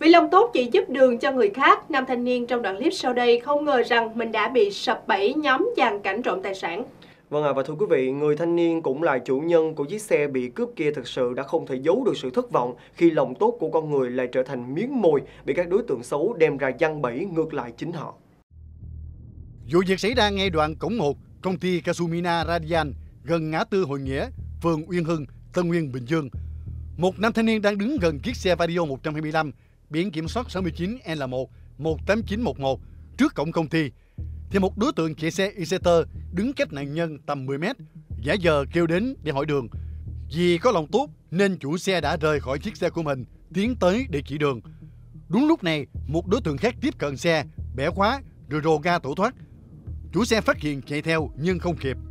Vì lòng tốt chỉ giúp đường cho người khác, nam thanh niên trong đoạn clip sau đây không ngờ rằng mình đã bị sập bẫy nhóm dàn cảnh trộm tài sản. Vâng ạ, à, và thưa quý vị, người thanh niên cũng là chủ nhân của chiếc xe bị cướp kia thực sự đã không thể giấu được sự thất vọng khi lòng tốt của con người lại trở thành miếng mồi bị các đối tượng xấu đem ra giăng bẫy ngược lại chính họ. Vụ việc xảy ra ngay đoạn cổng một công ty Kasumina Radian gần ngã tư Hội Nghĩa, phường Uyên Hưng, Tân Nguyên, Bình Dương. Một nam thanh niên đang đứng gần chiếc xe Vario 125 biển kiểm soát 69L1 18911 trước cổng công ty thì một đối tượng chạy xe Exciter đứng cách nạn nhân tầm 10 mét, giả giờ kêu đến để hỏi đường. Vì có lòng tốt nên chủ xe đã rời khỏi chiếc xe của mình, tiến tới để chỉ đường. Đúng lúc này, một đối tượng khác tiếp cận xe, bẻ khóa rồi rồ ga tổ thoát. Chủ xe phát hiện chạy theo nhưng không kịp.